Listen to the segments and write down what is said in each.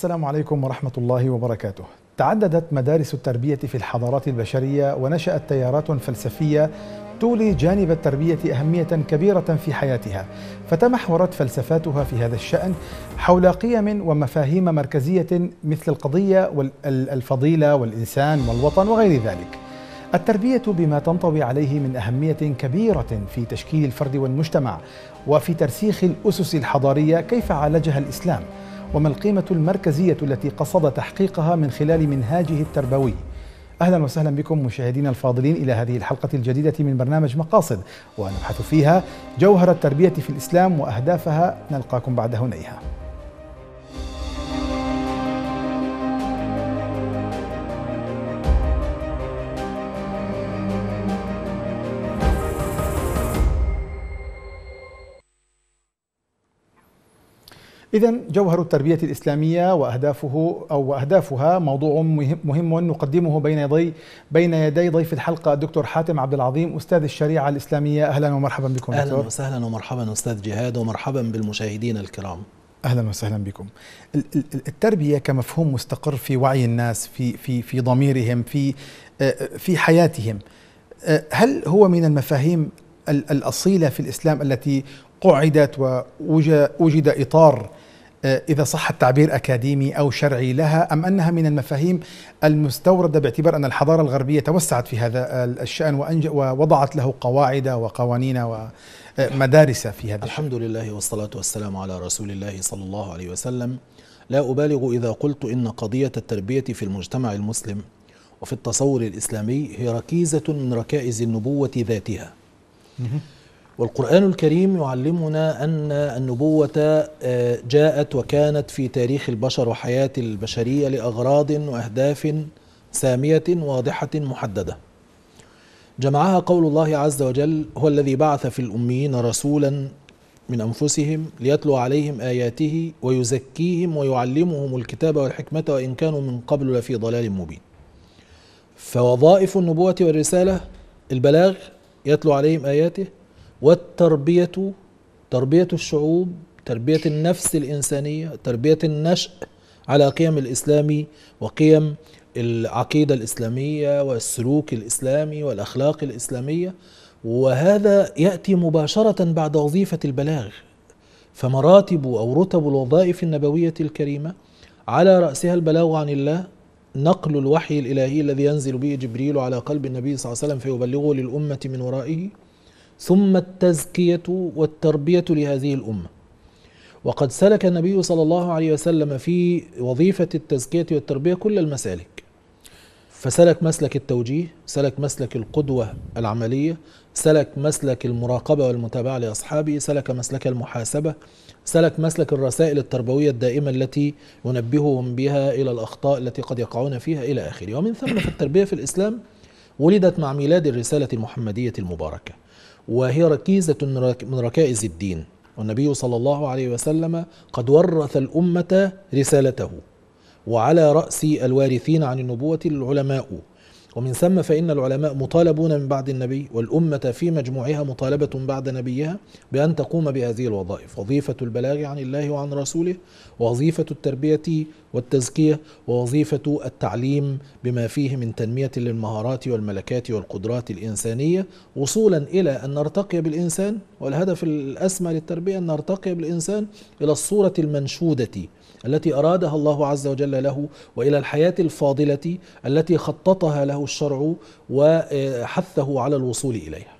السلام عليكم ورحمة الله وبركاته. تعددت مدارس التربية في الحضارات البشرية ونشأت تيارات فلسفية تولي جانب التربية أهمية كبيرة في حياتها، فتمحورت فلسفاتها في هذا الشأن حول قيم ومفاهيم مركزية مثل القضية والفضيلة والإنسان والوطن وغير ذلك. التربية بما تنطوي عليه من أهمية كبيرة في تشكيل الفرد والمجتمع وفي ترسيخ الأسس الحضارية كيف عالجها الإسلام؟ وما القيمة المركزية التي قصد تحقيقها من خلال منهاجه التربوي اهلا وسهلا بكم مشاهدينا الفاضلين الى هذه الحلقه الجديده من برنامج مقاصد ونبحث فيها جوهر التربيه في الاسلام واهدافها نلقاكم بعد هنيها إذا جوهر التربية الإسلامية وأهدافه أو أهدافها موضوع مهم نقدمه بين يدي بين يدي ضيف الحلقة الدكتور حاتم عبد العظيم أستاذ الشريعة الإسلامية أهلا ومرحبا بكم أهلا دكتور. وسهلا ومرحبا أستاذ جهاد ومرحبا بالمشاهدين الكرام اهلا وسهلا بكم. التربيه كمفهوم مستقر في وعي الناس في في في ضميرهم في آه، في حياتهم. آه، هل هو من المفاهيم الاصيله في الاسلام التي قعدت ووجد اطار آه، إذا صح التعبير أكاديمي أو شرعي لها أم أنها من المفاهيم المستوردة باعتبار أن الحضارة الغربية توسعت في هذا الشأن ووضعت له قواعد وقوانين ومدارس آه، في هذا الحمد الشأن. لله والصلاة والسلام على رسول الله صلى الله عليه وسلم لا أبالغ إذا قلت إن قضية التربية في المجتمع المسلم وفي التصور الإسلامي هي ركيزة من ركائز النبوة ذاتها والقرآن الكريم يعلمنا أن النبوة آه، جاءت وكانت في تاريخ البشر وحياة البشرية لأغراض وأهداف سامية واضحة محددة جمعها قول الله عز وجل هو الذي بعث في الأميين رسولا من أنفسهم ليتلو عليهم آياته ويزكيهم ويعلمهم الكتاب والحكمة وإن كانوا من قبل لفي ضلال مبين فوظائف النبوة والرسالة البلاغ يتلو عليهم آياته والتربية تربية الشعوب تربية النفس الإنسانية تربية النشأ على قيم الإسلامي وقيم العقيدة الإسلامية والسلوك الإسلامي والأخلاق الإسلامية وهذا يأتي مباشرة بعد وظيفة البلاغ فمراتب أو رتب الوظائف النبوية الكريمة على رأسها البلاغ عن الله نقل الوحي الإلهي الذي ينزل به جبريل على قلب النبي صلى الله عليه وسلم فيبلغه للأمة من ورائه ثم التزكية والتربية لهذه الأمة وقد سلك النبي صلى الله عليه وسلم في وظيفة التزكية والتربية كل المسالك فسلك مسلك التوجيه سلك مسلك القدوة العملية سلك مسلك المراقبة والمتابعة لأصحابه سلك مسلك المحاسبة سلك مسلك الرسائل التربوية الدائمة التي ينبههم بها إلى الأخطاء التي قد يقعون فيها إلى آخره ومن ثم في التربيه في الإسلام ولدت مع ميلاد الرسالة المحمدية المباركة وهي ركيزة من ركائز الدين والنبي صلى الله عليه وسلم قد ورث الأمة رسالته وعلى رأس الوارثين عن النبوة العلماء ومن ثم فإن العلماء مطالبون من بعد النبي والأمة في مجموعها مطالبة بعد نبيها بأن تقوم بهذه الوظائف وظيفة البلاغ عن الله وعن رسوله وظيفة التربية والتزكية ووظيفة التعليم بما فيه من تنمية للمهارات والملكات والقدرات الإنسانية وصولا إلى أن نرتقي بالإنسان والهدف الأسمى للتربية أن نرتقي بالإنسان إلى الصورة المنشودة التي أرادها الله عز وجل له وإلى الحياة الفاضلة التي خططها له الشرع وحثه على الوصول إليها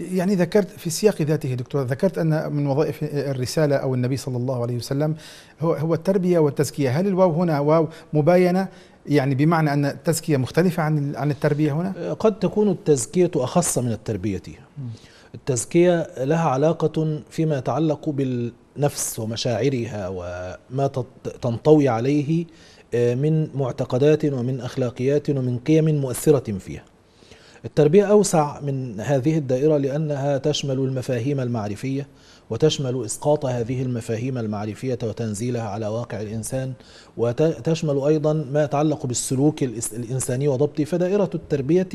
يعني ذكرت في سياق ذاته دكتور ذكرت ان من وظائف الرساله او النبي صلى الله عليه وسلم هو هو التربيه والتزكيه، هل الواو هنا واو مباينه يعني بمعنى ان التزكيه مختلفه عن عن التربيه هنا؟ قد تكون التزكيه اخص من التربيه. التزكيه لها علاقه فيما يتعلق بال نفس ومشاعرها وما تنطوي عليه آه، من معتقدات ومن اخلاقيات ومن قيم مؤثره فيها. التربيه اوسع من هذه الدائره لانها تشمل المفاهيم المعرفيه وتشمل إسقاط هذه المفاهيم المعرفية وتنزيلها على واقع الإنسان وتشمل أيضا ما يتعلق بالسلوك الإنساني وضبطه فدائرة التربية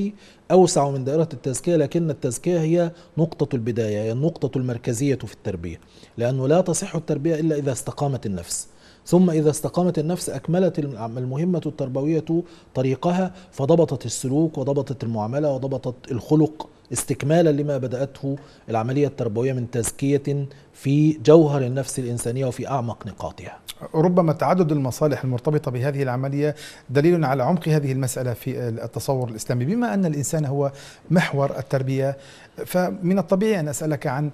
أوسع من دائرة التزكية لكن التزكية هي نقطة البداية هي النقطة المركزية في التربية لأنه لا تصح التربية إلا إذا استقامت النفس ثم إذا استقامت النفس أكملت المهمة التربوية طريقها فضبطت السلوك وضبطت المعاملة وضبطت الخلق استكمالا لما بدأته العملية التربوية من تزكية في جوهر النفس الإنسانية وفي أعمق نقاطها ربما تعدد المصالح المرتبطة بهذه العملية دليل على عمق هذه المسألة في التصور الإسلامي بما أن الإنسان هو محور التربية فمن الطبيعي أن أسألك عن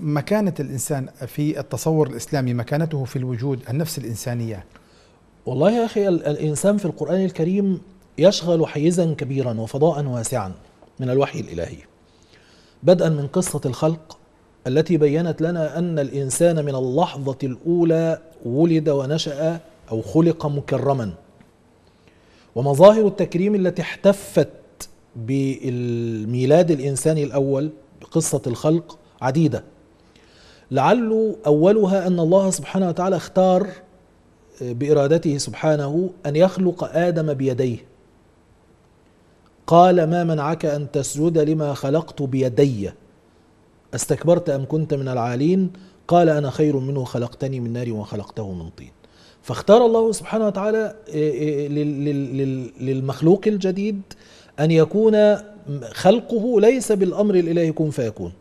مكانة الإنسان في التصور الإسلامي مكانته في الوجود النفس الإنسانية والله يا أخي الإنسان في القرآن الكريم يشغل حيزا كبيرا وفضاء واسعا من الوحي الإلهي بدءا من قصة الخلق التي بينت لنا أن الإنسان من اللحظة الأولى ولد ونشأ أو خلق مكرما ومظاهر التكريم التي احتفت بالميلاد الإنساني الأول بقصة الخلق عديدة لعل أولها أن الله سبحانه وتعالى اختار بإرادته سبحانه أن يخلق آدم بيديه قال ما منعك أن تسجد لما خلقت بيدي أستكبرت أم كنت من العالين قال أنا خير منه خلقتني من نار وخلقته من طين فاختار الله سبحانه وتعالى إيه، إيه، للمخلوق الجديد أن يكون خلقه ليس بالأمر الإلهي كن فيكون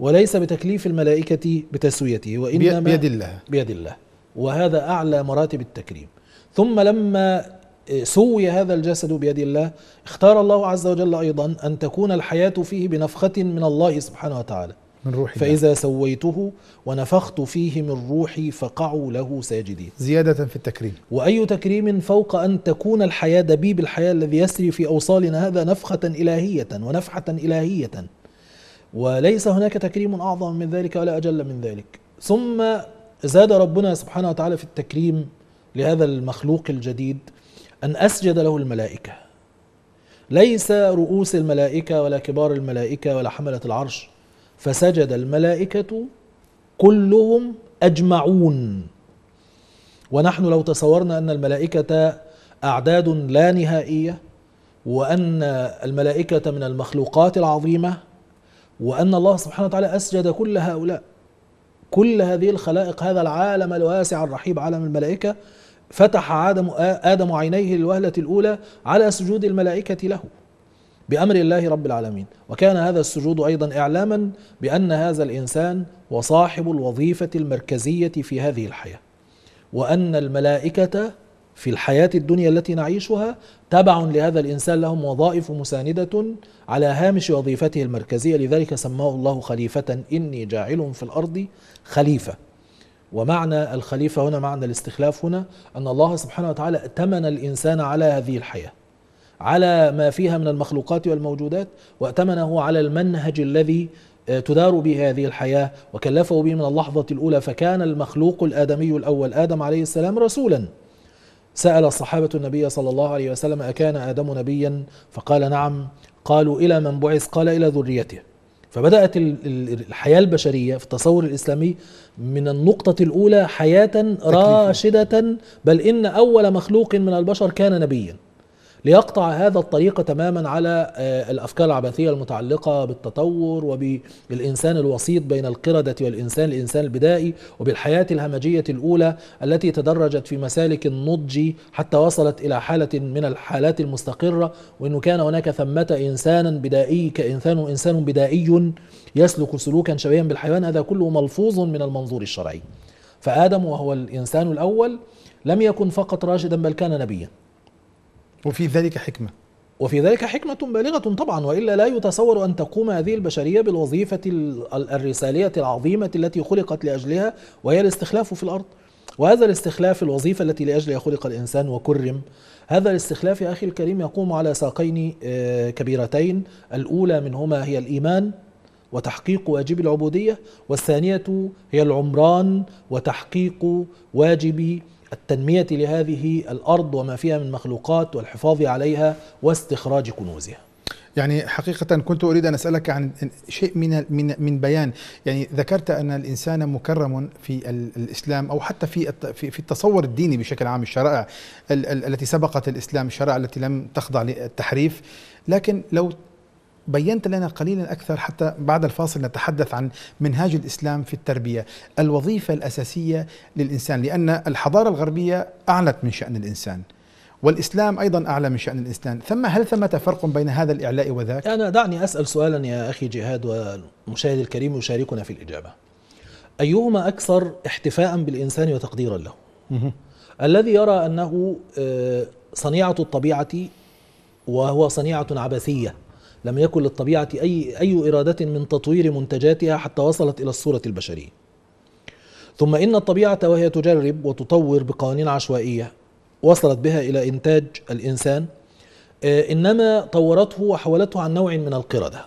وليس بتكليف الملائكة بتسويته وإنما بيد الله بيد الله وهذا أعلى مراتب التكريم ثم لما سوي هذا الجسد بيد الله اختار الله عز وجل أيضا أن تكون الحياة فيه بنفخة من الله سبحانه وتعالى من روحي فإذا ده. سويته ونفخت فيه من روحي فقعوا له ساجدين زيادة في التكريم وأي تكريم فوق أن تكون الحياة دبيب الحياة الذي يسري في أوصالنا هذا نفخة إلهية ونفحة إلهية وليس هناك تكريم أعظم من ذلك ولا أجل من ذلك ثم زاد ربنا سبحانه وتعالى في التكريم لهذا المخلوق الجديد أن أسجد له الملائكة ليس رؤوس الملائكة ولا كبار الملائكة ولا حملة العرش فسجد الملائكة كلهم أجمعون ونحن لو تصورنا أن الملائكة أعداد لا نهائية وأن الملائكة من المخلوقات العظيمة وأن الله سبحانه وتعالى أسجد كل هؤلاء كل هذه الخلائق هذا العالم الواسع الرحيب عالم الملائكة فتح آدم, آدم عينيه للوهلة الأولى على سجود الملائكة له بأمر الله رب العالمين وكان هذا السجود أيضا إعلاما بأن هذا الإنسان وصاحب الوظيفة المركزية في هذه الحياة وأن الملائكة في الحياة الدنيا التي نعيشها تبع لهذا الإنسان لهم وظائف مساندة على هامش وظيفته المركزية لذلك سماه الله خليفة إني جاعل في الأرض خليفة ومعنى الخليفة هنا معنى الاستخلاف هنا أن الله سبحانه وتعالى ائتمن الإنسان على هذه الحياة على ما فيها من المخلوقات والموجودات وأتمنه على المنهج الذي آه، تدار به هذه الحياة وكلفه به من اللحظة الأولى فكان المخلوق الآدمي الأول آدم عليه السلام رسولا سأل الصحابة النبي صلى الله عليه وسلم أكان آدم نبيا فقال نعم قالوا إلى من بعث قال إلى ذريته فبدأت الحياة البشرية في التصور الإسلامي من النقطة الأولى حياة راشدة بل إن أول مخلوق من البشر كان نبيا ليقطع هذا الطريق تماما على آه، الافكار العبثيه المتعلقه بالتطور وبالانسان الوسيط بين القرده والانسان الانسان البدائي وبالحياه الهمجيه الاولى التي تدرجت في مسالك النضج حتى وصلت الى حاله من الحالات المستقره وانه كان هناك ثمه انسانا بدائي كانسان انسان بدائي يسلك سلوكا شبيها بالحيوان هذا كله ملفوظ من المنظور الشرعي فادم وهو الانسان الاول لم يكن فقط راشدا بل كان نبيا وفي ذلك حكمة وفي ذلك حكمة بالغة طبعا وإلا لا يتصور أن تقوم هذه البشرية بالوظيفة الرسالية العظيمة التي خلقت لأجلها وهي الاستخلاف في الأرض وهذا الاستخلاف الوظيفة التي لأجلها خلق الإنسان وكرم هذا الاستخلاف يا أخي الكريم يقوم على ساقين آه، كبيرتين الأولى منهما هي الإيمان وتحقيق واجب العبودية والثانية هي العمران وتحقيق واجب التنمية لهذه الأرض وما فيها من مخلوقات والحفاظ عليها واستخراج كنوزها يعني حقيقة كنت أريد أن أسألك عن شيء من من من بيان، يعني ذكرت أن الإنسان مكرم في الإسلام أو حتى في في التصور الديني بشكل عام الشرائع التي سبقت الإسلام الشرائع التي لم تخضع للتحريف، لكن لو بينت لنا قليلا أكثر حتى بعد الفاصل نتحدث عن منهاج الإسلام في التربية الوظيفة الأساسية للإنسان لأن الحضارة الغربية أعلت من شأن الإنسان والإسلام أيضا أعلى من شأن الإنسان ثم هل ثمة فرق بين هذا الإعلاء وذاك؟ أنا دعني أسأل سؤالا يا أخي جهاد والمشاهد الكريم يشاركنا في الإجابة أيهما أكثر احتفاء بالإنسان وتقديرا له؟ الذي يرى أنه آه، صنيعة الطبيعة وهو صنيعة عبثية لم يكن للطبيعة أي, أي إرادة من تطوير منتجاتها حتى وصلت إلى الصورة البشرية ثم إن الطبيعة وهي تجرب وتطور بقوانين عشوائية وصلت بها إلى إنتاج الإنسان آه، إنما طورته وحولته عن نوع من القردة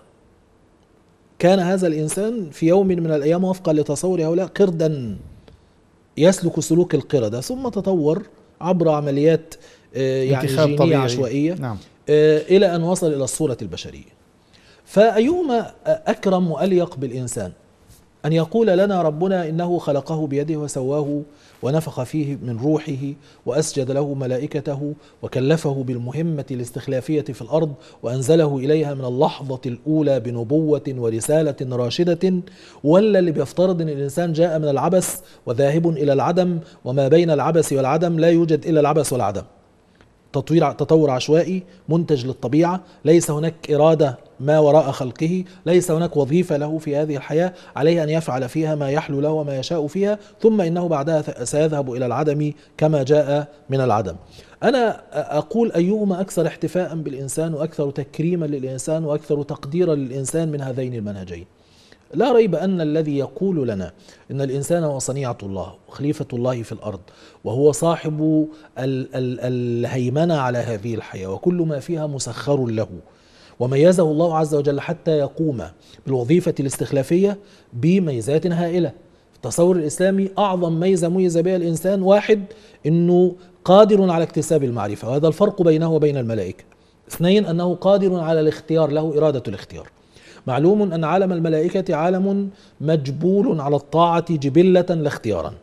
كان هذا الإنسان في يوم من الأيام وفقا لتصور هؤلاء قردا يسلك سلوك القردة ثم تطور عبر عمليات آه، يعني جينية طبيعي. عشوائية نعم. آه، إلى أن وصل إلى الصورة البشرية فأيهما أكرم وأليق بالإنسان أن يقول لنا ربنا إنه خلقه بيده وسواه ونفخ فيه من روحه وأسجد له ملائكته وكلفه بالمهمة الاستخلافية في الأرض وأنزله إليها من اللحظة الأولى بنبوة ورسالة راشدة ولا اللي بيفترض أن الإنسان جاء من العبث وذاهب إلى العدم وما بين العبث والعدم لا يوجد إلا العبث والعدم تطوير تطور عشوائي منتج للطبيعه ليس هناك اراده ما وراء خلقه ليس هناك وظيفه له في هذه الحياه عليه ان يفعل فيها ما يحلو له وما يشاء فيها ثم انه بعدها سيذهب الى العدم كما جاء من العدم انا اقول ايهما اكثر احتفاء بالانسان واكثر تكريما للانسان واكثر تقديرا للانسان من هذين المنهجين لا ريب أن الذي يقول لنا إن الإنسان وصنيعة الله وخليفة الله في الأرض وهو صاحب ال ال الهيمنة على هذه الحياة وكل ما فيها مسخر له وميزه الله عز وجل حتى يقوم بالوظيفة الاستخلافية بميزات هائلة التصور الإسلامي أعظم ميزة ميز بها الإنسان واحد أنه قادر على اكتساب المعرفة وهذا الفرق بينه وبين الملائكة اثنين أنه قادر على الاختيار له إرادة الاختيار معلوم أن عالم الملائكة عالم مجبول على الطاعة جبلة لا اختيارا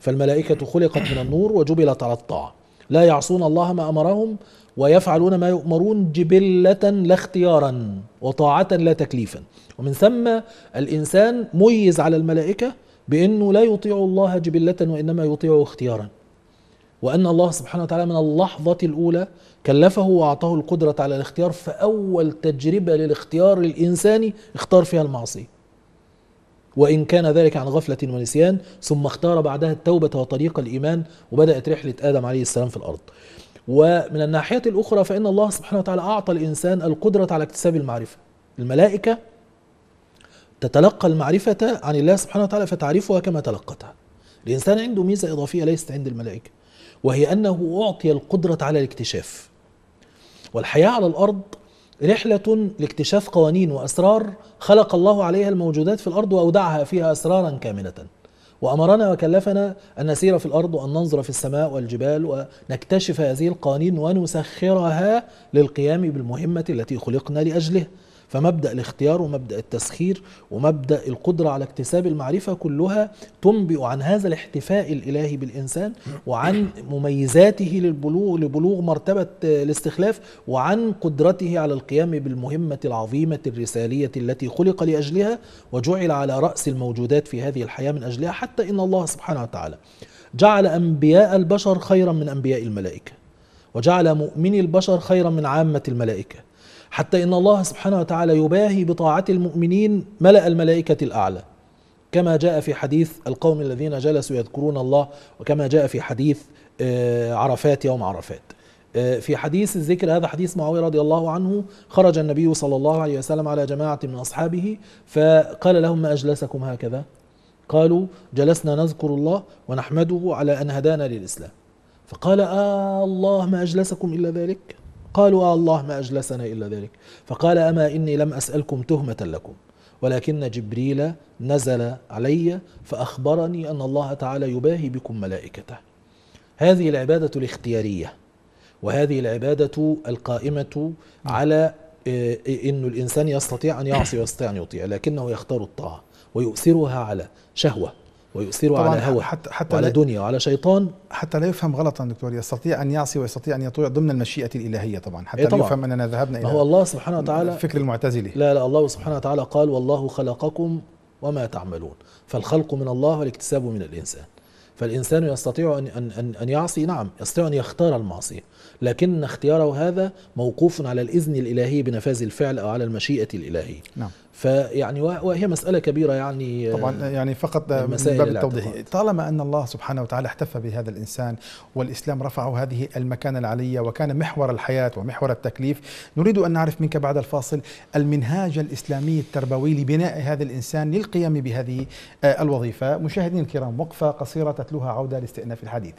فالملائكة خلقت من النور وجبلت على الطاعة لا يعصون الله ما أمرهم ويفعلون ما يؤمرون جبلة لا اختيارا وطاعة لا تكليفا ومن ثم الإنسان ميز على الملائكة بأنه لا يطيع الله جبلة وإنما يطيعه اختيارا وأن الله سبحانه وتعالى من اللحظة الأولى كلفه وأعطاه القدرة على الاختيار فأول تجربة للاختيار الإنساني اختار فيها المعصية وإن كان ذلك عن غفلة ونسيان ثم اختار بعدها التوبة وطريق الإيمان وبدأت رحلة آدم عليه السلام في الأرض ومن الناحية الأخرى فإن الله سبحانه وتعالى أعطى الإنسان القدرة على اكتساب المعرفة الملائكة تتلقى المعرفة عن الله سبحانه وتعالى فتعرفها كما تلقتها الإنسان عنده ميزة إضافية ليست عند الملائكة وهي أنه أعطي القدرة على الاكتشاف والحياة على الأرض رحلة لاكتشاف قوانين وأسرار خلق الله عليها الموجودات في الأرض وأودعها فيها أسرارا كاملة وأمرنا وكلفنا أن نسير في الأرض وأن ننظر في السماء والجبال ونكتشف هذه القوانين ونسخرها للقيام بالمهمة التي خلقنا لأجلها فمبدأ الاختيار ومبدأ التسخير ومبدأ القدرة على اكتساب المعرفة كلها تنبئ عن هذا الاحتفاء الإلهي بالإنسان وعن مميزاته للبلوغ لبلوغ مرتبة الاستخلاف وعن قدرته على القيام بالمهمة العظيمة الرسالية التي خلق لأجلها وجعل على رأس الموجودات في هذه الحياة من أجلها حتى إن الله سبحانه وتعالى جعل أنبياء البشر خيرا من أنبياء الملائكة وجعل مؤمني البشر خيرا من عامة الملائكة حتى إن الله سبحانه وتعالى يباهي بطاعة المؤمنين ملأ الملائكة الأعلى كما جاء في حديث القوم الذين جلسوا يذكرون الله وكما جاء في حديث آه، عرفات يوم عرفات آه، في حديث الذكر هذا حديث معاوية رضي الله عنه خرج النبي صلى الله عليه وسلم على جماعة من أصحابه فقال لهم ما أجلسكم هكذا قالوا جلسنا نذكر الله ونحمده على أن هدانا للإسلام فقال آه الله ما أجلسكم إلا ذلك قالوا آه الله ما أجلسنا إلا ذلك فقال أما إني لم أسألكم تهمة لكم ولكن جبريل نزل علي فأخبرني أن الله تعالى يباهي بكم ملائكته هذه العبادة الاختيارية وهذه العبادة القائمة على آه، أن الإنسان يستطيع أن يعصي ويستطيع أن يطيع لكنه يختار الطاعة ويؤثرها على شهوة ويؤثر على هوى حتى, حتى وعلى دنيا وعلى شيطان حتى لا يفهم غلطا دكتور يستطيع أن يعصي ويستطيع أن يطيع ضمن المشيئة الإلهية طبعا حتى إيه طبعا يفهم أننا ذهبنا إلى هو الله سبحانه وتعالى فكر المعتزلة لا لا الله سبحانه وتعالى قال والله خلقكم وما تعملون فالخلق من الله والاكتساب من الإنسان فالإنسان يستطيع أن, أن, أن يعصي نعم يستطيع أن يختار المعصية لكن اختياره هذا موقوف على الإذن الإلهي بنفاذ الفعل أو على المشيئة الإلهية نعم. فيعني وهي مسألة كبيرة يعني طبعا آه، يعني فقط من باب التوضيح طالما أن الله سبحانه وتعالى احتفى بهذا الإنسان والإسلام رفعه هذه المكانة العلية وكان محور الحياة ومحور التكليف نريد أن نعرف منك بعد الفاصل المنهاج الإسلامي التربوي لبناء هذا الإنسان للقيام بهذه آه، الوظيفة مشاهدينا الكرام وقفة قصيرة تتلوها عودة لاستئناف الحديث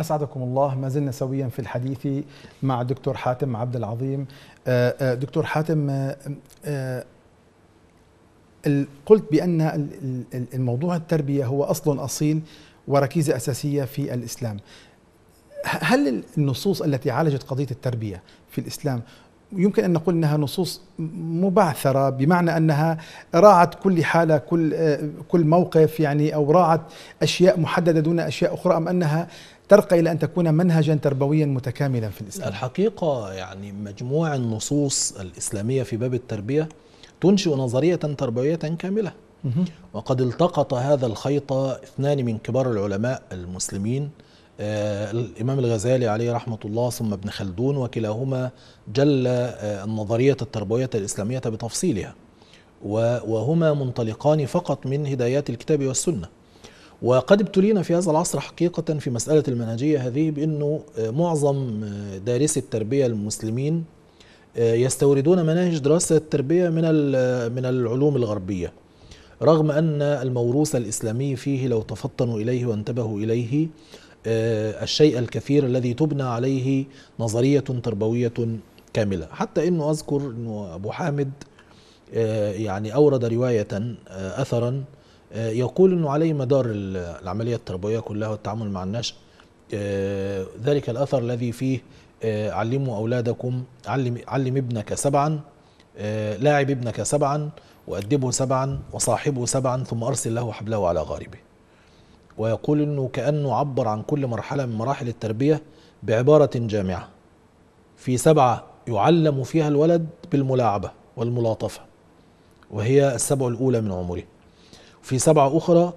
أسعدكم الله ما زلنا سويا في الحديث مع دكتور حاتم عبد العظيم آه، آه، دكتور حاتم آه، قلت بأن الموضوع التربية هو أصل أصيل وركيزة أساسية في الإسلام هل النصوص التي عالجت قضية التربية في الإسلام يمكن أن نقول أنها نصوص مبعثرة بمعنى أنها راعت كل حالة كل, كل موقف يعني أو راعت أشياء محددة دون أشياء أخرى أم أنها ترقى إلى أن تكون منهجا تربويا متكاملا في الإسلام الحقيقة يعني مجموع النصوص الإسلامية في باب التربية تنشئ نظرية تربوية كاملة وقد التقط هذا الخيط اثنان من كبار العلماء المسلمين آه الإمام الغزالي عليه رحمة الله ثم ابن خلدون وكلاهما جل آه النظرية التربوية الإسلامية بتفصيلها وهما منطلقان فقط من هدايات الكتاب والسنة وقد ابتلينا في هذا العصر حقيقة في مسألة المنهجية هذه بأنه آه، معظم آه، دارسي التربية المسلمين آه، يستوردون مناهج دراسة التربية من من العلوم الغربية رغم أن الموروث الإسلامي فيه لو تفطنوا إليه وانتبهوا إليه الشيء الكثير الذي تبنى عليه نظرية تربوية كاملة حتى أنه أذكر أنه أبو حامد يعني أورد رواية أثرا آه، يقول أنه عليه مدار العملية التربوية كلها والتعامل مع النشأ آه، ذلك الأثر الذي فيه آه، علموا أولادكم علم, علم ابنك سبعا لاعب ابنك سبعا وأدبه سبعا وصاحبه سبعا ثم أرسل له حبله على غاربه ويقول أنه كأنه عبر عن كل مرحلة من مراحل التربية بعبارة جامعة في سبعة يعلم فيها الولد بالملاعبة والملاطفة وهي السبع الأولى من عمره في سبعة أخرى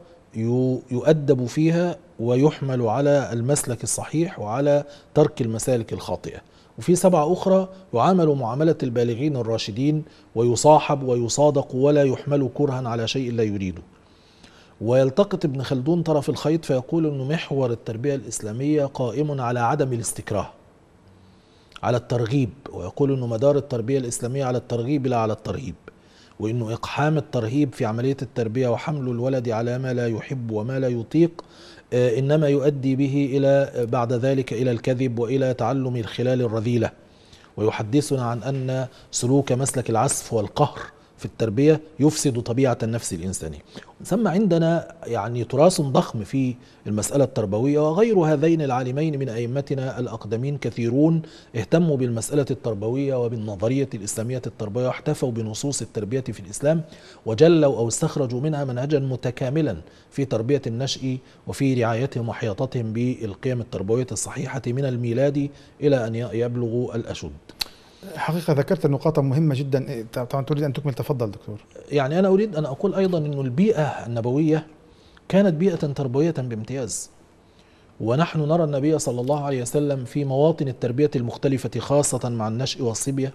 يؤدب فيها ويحمل على المسلك الصحيح وعلى ترك المسالك الخاطئة وفي سبعة أخرى يعامل معاملة البالغين الراشدين ويصاحب ويصادق ولا يحمل كرها على شيء لا يريده ويلتقط ابن خلدون طرف الخيط فيقول أن محور التربية الإسلامية قائم على عدم الاستكراه على الترغيب ويقول أن مدار التربية الإسلامية على الترغيب لا على الترهيب وانه اقحام الترهيب في عمليه التربيه وحمل الولد على ما لا يحب وما لا يطيق آه، انما يؤدي به الى آه، بعد ذلك الى الكذب والى تعلم الخلال الرذيله ويحدثنا عن ان سلوك مسلك العسف والقهر في التربية يفسد طبيعة النفس الإنسانية ثم عندنا يعني تراث ضخم في المسألة التربوية وغير هذين العالمين من أئمتنا الأقدمين كثيرون اهتموا بالمسألة التربوية وبالنظرية الإسلامية التربوية واحتفوا بنصوص التربية في الإسلام وجلوا أو استخرجوا منها منهجا متكاملا في تربية النشء وفي رعايتهم وحياطتهم بالقيم التربوية الصحيحة من الميلاد إلى أن يبلغوا الأشد حقيقة ذكرت نقاطا مهمة جدا إيه، طبعا تريد أن تكمل تفضل دكتور يعني أنا أريد أن أقول أيضا أن البيئة النبوية كانت بيئة تربوية بامتياز ونحن نرى النبي صلى الله عليه وسلم في مواطن التربية المختلفة خاصة مع النشء والصبية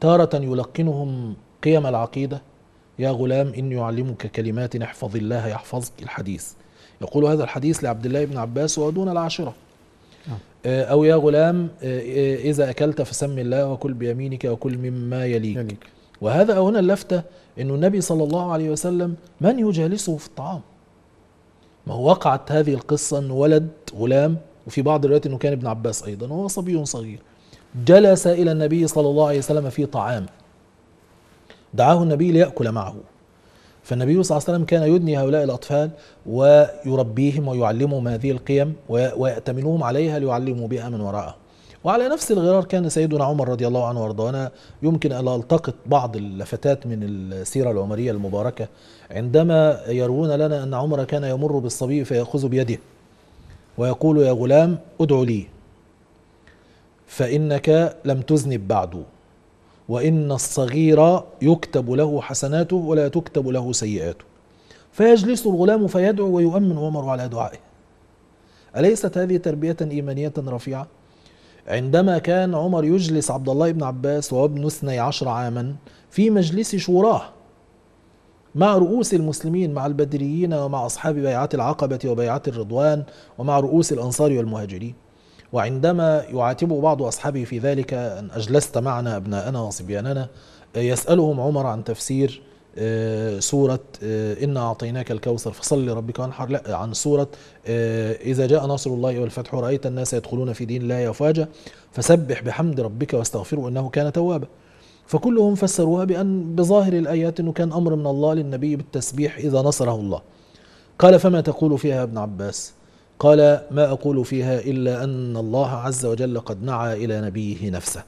تارة يلقنهم قيم العقيدة يا غلام إني يعلمك كلمات احفظ الله يحفظك الحديث يقول هذا الحديث لعبد الله بن عباس ودون العاشرة آه، أو يا غلام آه، آه، إذا أكلت فسم الله وكل بيمينك وكل مما يليك, يليك. وهذا هنا اللفتة أن النبي صلى الله عليه وسلم من يجالسه في الطعام ما هو وقعت هذه القصة أن ولد غلام وفي بعض الروايات أنه كان ابن عباس أيضا وهو صبي صغير جلس إلى النبي صلى الله عليه وسلم في طعام دعاه النبي ليأكل معه فالنبي صلى الله عليه وسلم كان يدني هؤلاء الأطفال ويربيهم ويعلمهم هذه القيم ويأتمنهم عليها ليعلموا بها من وراءه وعلى نفس الغرار كان سيدنا عمر رضي الله عنه وارضاه أنا يمكن أن ألتقط بعض اللفتات من السيرة العمرية المباركة عندما يروون لنا أن عمر كان يمر بالصبي فيأخذ بيده ويقول يا غلام ادعو لي فإنك لم تذنب بعد وإن الصغير يكتب له حسناته ولا تكتب له سيئاته فيجلس الغلام فيدعو ويؤمن عمر على دعائه أليست هذه تربية إيمانية رفيعة؟ عندما كان عمر يجلس عبد الله بن عباس وهو ابن اثني عشر عاما في مجلس شوراه مع رؤوس المسلمين مع البدريين ومع أصحاب بيعات العقبة وبيعات الرضوان ومع رؤوس الأنصار والمهاجرين وعندما يعاتب بعض أصحابه في ذلك أن أجلست معنا أبناءنا وصبياننا آه، يسألهم عمر عن تفسير آه، سورة آه، إنا أعطيناك الكوثر فصل ربك وانحر لا عن سورة إذا جاء نصر الله والفتح رأيت الناس يدخلون في دين الله أفواجا فسبح بحمد ربك واستغفره إنه كان توابا فكلهم فسروها بأن بظاهر الآيات أنه كان أمر من الله للنبي بالتسبيح إذا نصره الله قال فما تقول فيها يا ابن عباس قال ما أقول فيها إلا أن الله عز وجل قد نعى إلى نبيه نفسه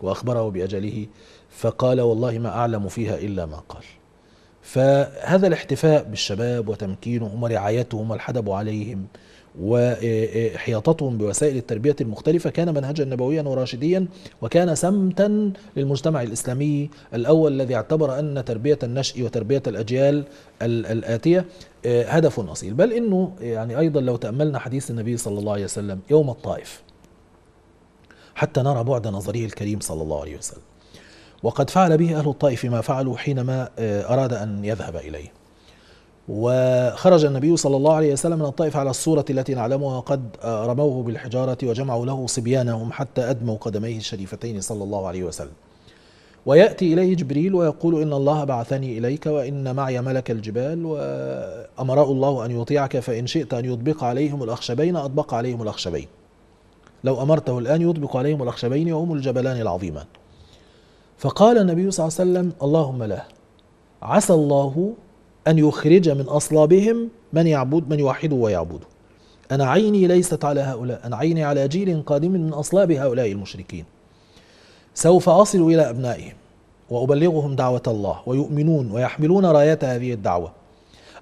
وأخبره بأجله فقال والله ما أعلم فيها إلا ما قال فهذا الاحتفاء بالشباب وتمكينهم ورعايتهم والحدب عليهم وحياطتهم بوسائل التربيه المختلفه كان منهجا نبويا وراشديا وكان سمتا للمجتمع الاسلامي الاول الذي اعتبر ان تربيه النشء وتربيه الاجيال الاتيه آه، هدف اصيل بل انه يعني ايضا لو تاملنا حديث النبي صلى الله عليه وسلم يوم الطائف حتى نرى بعد نظره الكريم صلى الله عليه وسلم وقد فعل به اهل الطائف ما فعلوا حينما آه، اراد ان يذهب اليه وخرج النبي صلى الله عليه وسلم من الطائف على الصورة التي نعلمها قد آه، رموه بالحجارة وجمعوا له صبيانهم حتى أدموا قدميه الشريفتين صلى الله عليه وسلم ويأتي إليه جبريل ويقول إن الله بعثني إليك وإن معي ملك الجبال وأمره الله أن يطيعك فإن شئت أن يطبق عليهم الأخشبين أطبق عليهم الأخشبين لو أمرته الآن يطبق عليهم الأخشبين وهم الجبلان العظيمان فقال النبي صلى الله عليه وسلم اللهم لا عسى الله أن يخرج من أصلابهم من يعبد من يوحده ويعبده أنا عيني ليست على هؤلاء أنا عيني على جيل قادم من أصلاب هؤلاء المشركين سوف أصل إلى أبنائهم وأبلغهم دعوة الله ويؤمنون ويحملون راية هذه الدعوة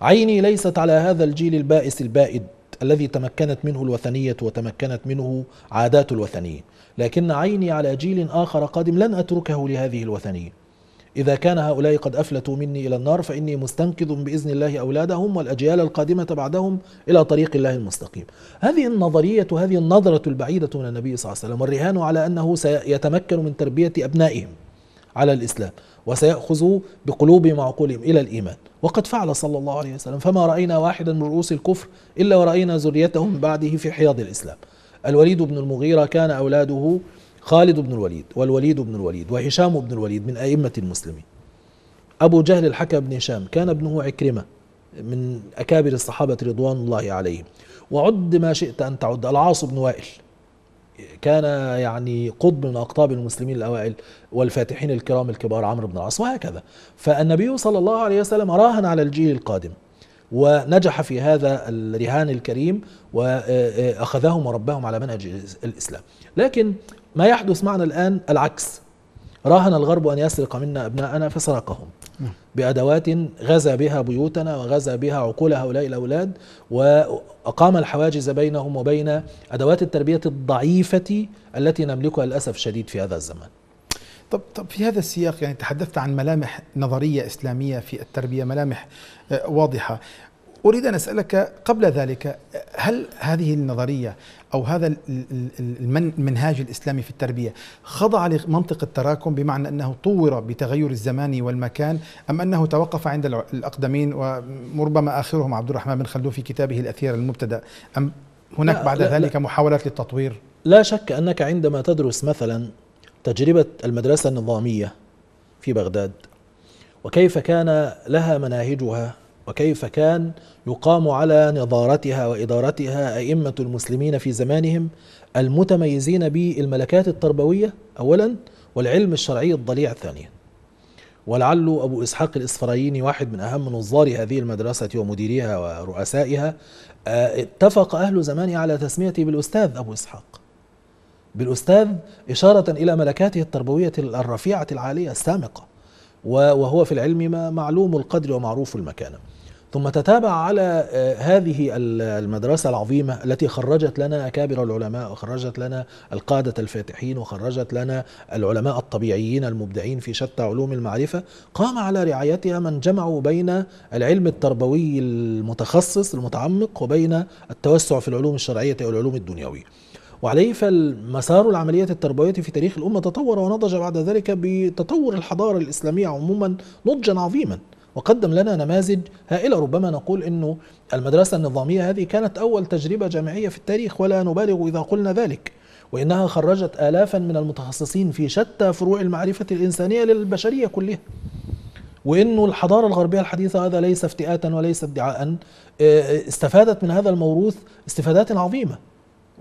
عيني ليست على هذا الجيل البائس البائد الذي تمكنت منه الوثنية وتمكنت منه عادات الوثنية لكن عيني على جيل آخر قادم لن أتركه لهذه الوثنية إذا كان هؤلاء قد أفلتوا مني إلى النار فإني مستنقذ بإذن الله أولادهم والأجيال القادمة بعدهم إلى طريق الله المستقيم هذه النظرية هذه النظرة البعيدة من النبي صلى الله عليه وسلم والرهان على أنه سيتمكن من تربية أبنائهم على الإسلام وسيأخذ بقلوبهم وعقولهم إلى الإيمان وقد فعل صلى الله عليه وسلم فما رأينا واحدا من رؤوس الكفر إلا ورأينا ذريتهم بعده في حياض الإسلام الوليد بن المغيرة كان أولاده خالد بن الوليد والوليد بن الوليد وهشام بن الوليد من أئمة المسلمين أبو جهل الحكم بن هشام كان ابنه عكرمة من أكابر الصحابة رضوان الله عليهم وعد ما شئت أن تعد العاص بن وائل كان يعني قطب من أقطاب المسلمين الأوائل والفاتحين الكرام الكبار عمرو بن العاص وهكذا فالنبي صلى الله عليه وسلم راهن على الجيل القادم ونجح في هذا الرهان الكريم وأخذهم وربهم على منهج الإسلام لكن ما يحدث معنا الآن العكس راهن الغرب أن يسرق منا أبناءنا فسرقهم بأدوات غزا بها بيوتنا وغزا بها عقول هؤلاء الأولاد وأقام الحواجز بينهم وبين أدوات التربية الضعيفة التي نملكها للأسف الشديد في هذا الزمن طب طب في هذا السياق يعني تحدثت عن ملامح نظريه اسلاميه في التربيه، ملامح آه، واضحه، أريد أن أسألك قبل ذلك هل هذه النظرية أو هذا المنهاج الإسلامي في التربية خضع لمنطق التراكم بمعنى أنه طور بتغير الزمان والمكان أم أنه توقف عند الأقدمين وربما آخرهم عبد الرحمن بن خلدون في كتابه الأثير المبتدأ أم هناك بعد لا ذلك لا محاولات للتطوير لا شك أنك عندما تدرس مثلا تجربة المدرسة النظامية في بغداد وكيف كان لها مناهجها وكيف كان يقام على نظارتها وإدارتها أئمة المسلمين في زمانهم المتميزين بالملكات التربوية أولا والعلم الشرعي الضليع ثانيا ولعل أبو إسحاق الإسفرايني واحد من أهم نظار هذه المدرسة ومديريها ورؤسائها آه، اتفق أهل زمانه على تسميته بالأستاذ أبو إسحاق بالأستاذ إشارة إلى ملكاته التربوية الرفيعة العالية السامقة وهو في العلم ما معلوم القدر ومعروف المكانه ثم تتابع على آه، هذه المدرسة العظيمة التي خرجت لنا أكابر العلماء وخرجت لنا القادة الفاتحين وخرجت لنا العلماء الطبيعيين المبدعين في شتى علوم المعرفة قام على رعايتها من جمعوا بين العلم التربوي المتخصص المتعمق وبين التوسع في العلوم الشرعية والعلوم الدنيوية وعليه فالمسار العملية التربوية في تاريخ الأمة تطور ونضج بعد ذلك بتطور الحضارة الإسلامية عموما نضجا عظيما وقدم لنا نماذج هائلة ربما نقول أنه المدرسة النظامية هذه كانت أول تجربة جامعية في التاريخ ولا نبالغ إذا قلنا ذلك وإنها خرجت آلافا من المتخصصين في شتى فروع المعرفة الإنسانية للبشرية كلها وانه الحضاره الغربيه الحديثه هذا ليس افتئاتا وليس ادعاء آه، استفادت من هذا الموروث استفادات عظيمه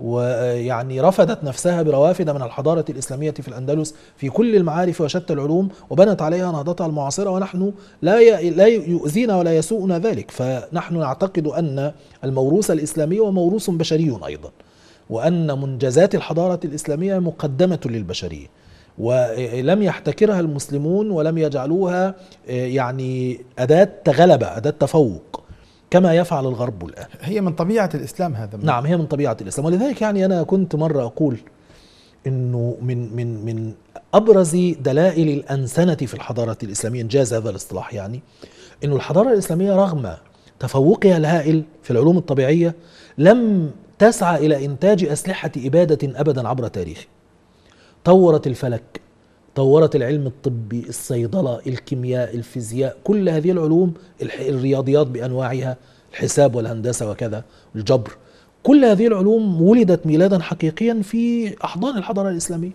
ويعني رفدت نفسها بروافد من الحضارة الإسلامية في الأندلس في كل المعارف وشتى العلوم وبنت عليها نهضتها المعاصرة ونحن لا لا يؤذينا ولا يسوءنا ذلك فنحن نعتقد أن الموروث الإسلامي هو موروث بشري أيضا وأن منجزات الحضارة الإسلامية مقدمة للبشرية ولم يحتكرها المسلمون ولم يجعلوها آه، يعني أداة غلبة أداة تفوق كما يفعل الغرب الآن هي من طبيعة الإسلام هذا من نعم هي من طبيعة الإسلام ولذلك يعني أنا كنت مرة أقول أنه من, من, من أبرز دلائل الأنسنة في الحضارة الإسلامية إنجاز هذا الاصطلاح يعني أنه الحضارة الإسلامية رغم تفوقها الهائل في العلوم الطبيعية لم تسعى إلى إنتاج أسلحة إبادة أبدا عبر تاريخه طورت الفلك طورت العلم الطبي الصيدلة الكيمياء الفيزياء كل هذه العلوم الرياضيات بأنواعها الحساب والهندسة وكذا الجبر كل هذه العلوم ولدت ميلادا حقيقيا في أحضان الحضارة الإسلامية